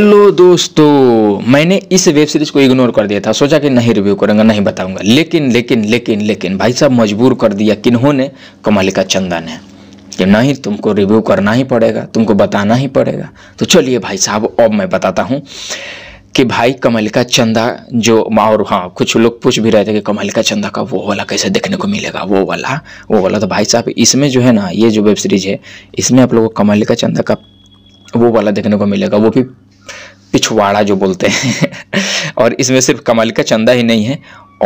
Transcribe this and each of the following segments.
Hello दोस्तों मैंने इस वेब सीरीज को इग्नोर कर दिया था सोचा कि नहीं रिव्यू करूंगा नहीं बताऊंगा लेकिन लेकिन लेकिन लेकिन भाई साहब मजबूर कर दिया किन्होंने कमालिका चंदा ने कि नहीं तुमको रिव्यू करना ही पड़ेगा तुमको बताना ही पड़ेगा तो चलिए भाई साहब अब मैं बताता हूँ कि भाई कमलिका चंदा जो और हाँ कुछ लोग पूछ भी रहे थे कि कमलिका चंदा का वो वाला कैसे देखने को मिलेगा वो वाला वो वाला तो भाई साहब इसमें जो है ना ये जो वेब सीरीज है इसमें आप लोगों को कमलिका चंदा का वो वाला देखने को मिलेगा वो भी पिछवाड़ा जो बोलते हैं और इसमें सिर्फ कमलिका चंदा ही नहीं है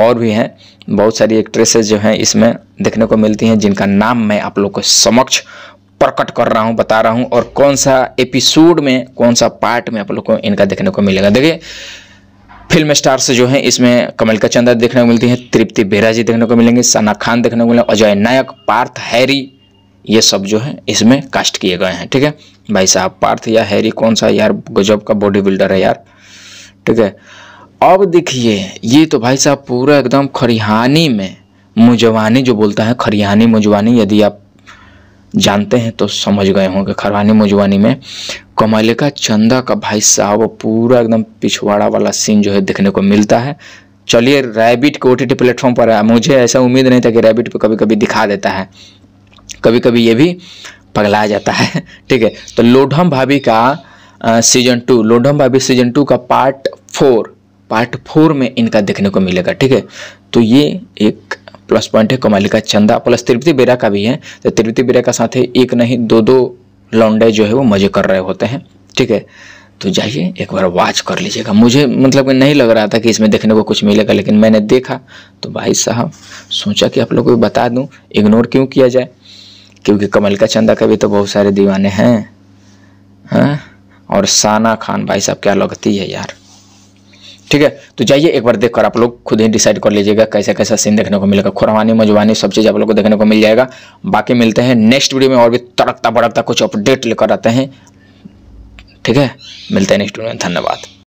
और भी हैं बहुत सारी एक्ट्रेसेस जो हैं इसमें देखने को मिलती हैं जिनका नाम मैं आप लोग को समक्ष प्रकट कर रहा हूँ बता रहा हूँ और कौन सा एपिसोड में कौन सा पार्ट में आप लोग को इनका देखने को मिलेगा देखिए फिल्म स्टार्स जो हैं इसमें कमलिका चंदा देखने को मिलती हैं तृप्ति बेहरा जी देखने को मिलेंगे सना खान देखने को मिलेंगे अजय नायक पार्थ हैरी ये सब जो है इसमें कास्ट किए गए हैं ठीक है भाई साहब पार्थ या हैरी कौन सा यार गजब का बॉडी बिल्डर है यार ठीक है अब देखिए ये तो भाई साहब पूरा एकदम खरिहानी में मुजवानी जो बोलता है खरिहानी मुजवानी यदि आप जानते हैं तो समझ गए होंगे खरवानी मुजवानी में कमलिका चंदा का भाई साहब पूरा एकदम पिछवाड़ा वाला सीन जो है देखने को मिलता है चलिए रैबिट के ओ टी प्लेटफॉर्म पर मुझे ऐसा उम्मीद नहीं था कि रैबिट पर कभी कभी दिखा देता है कभी कभी ये भी पगलाया जाता है ठीक है तो लोढ़म भाभी का सीजन टू लोढ़म भाभी सीजन टू का पार्ट फोर पार्ट फोर में इनका देखने को मिलेगा ठीक है तो ये एक प्लस पॉइंट है कोमालिका चंदा प्लस तिरुपति बेरा का भी है तो तिरुपति बेरा का साथ एक नहीं दो दो लौंडे जो है वो मजे कर रहे होते हैं ठीक है तो जाइए एक बार वॉच कर लीजिएगा मुझे मतलब नहीं लग रहा था कि इसमें देखने को कुछ मिलेगा लेकिन मैंने देखा तो भाई साहब सोचा कि आप लोगों को बता दूं इग्नोर क्यों किया जाए क्योंकि कमल का चंदा का भी तो बहुत सारे दीवाने हैं हाँ? और साना खान भाई साहब क्या लगती है यार ठीक है तो जाइए एक बार देखकर आप लोग खुद ही डिसाइड कर लीजिएगा कैसा कैसा सीन देखने को मिलेगा खुरवानी मजबानी सब चीज़ आप लोग को देखने को मिल जाएगा बाकी मिलते हैं नेक्स्ट वीडियो में और भी तड़कता भड़कता कुछ अपडेट लेकर आते हैं ठीक है मिलते हैं नेक्स्ट वीडियो में धन्यवाद